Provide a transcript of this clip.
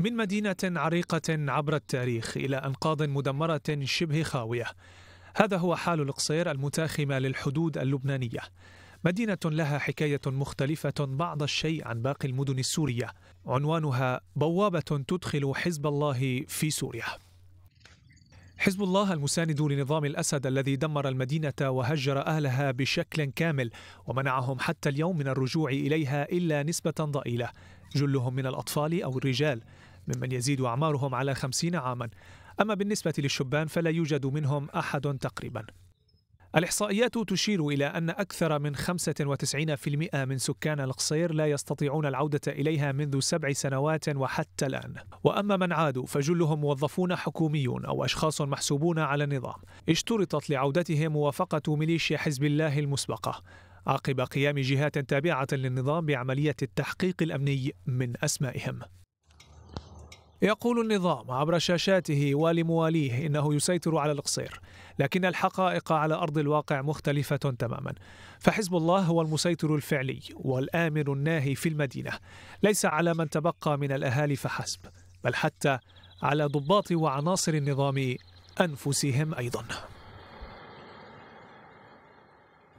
من مدينة عريقة عبر التاريخ إلى أنقاض مدمرة شبه خاوية هذا هو حال القصير المتاخمة للحدود اللبنانية مدينة لها حكاية مختلفة بعض الشيء عن باقي المدن السورية عنوانها بوابة تدخل حزب الله في سوريا حزب الله المساند لنظام الاسد الذي دمر المدينه وهجر اهلها بشكل كامل ومنعهم حتى اليوم من الرجوع اليها الا نسبه ضئيله جلهم من الاطفال او الرجال ممن يزيد أعمارهم على خمسين عاما أما بالنسبة للشبان فلا يوجد منهم أحد تقريبا الإحصائيات تشير إلى أن أكثر من 95% من سكان القصير لا يستطيعون العودة إليها منذ سبع سنوات وحتى الآن وأما من عادوا فجلهم موظفون حكوميون أو أشخاص محسوبون على النظام اشترطت لعودتهم موافقة ميليشيا حزب الله المسبقة عقب قيام جهات تابعة للنظام بعملية التحقيق الأمني من أسمائهم يقول النظام عبر شاشاته ولمواليه انه يسيطر على القصير، لكن الحقائق على ارض الواقع مختلفه تماما. فحزب الله هو المسيطر الفعلي والامر الناهي في المدينه، ليس على من تبقى من الاهالي فحسب، بل حتى على ضباط وعناصر النظام انفسهم ايضا.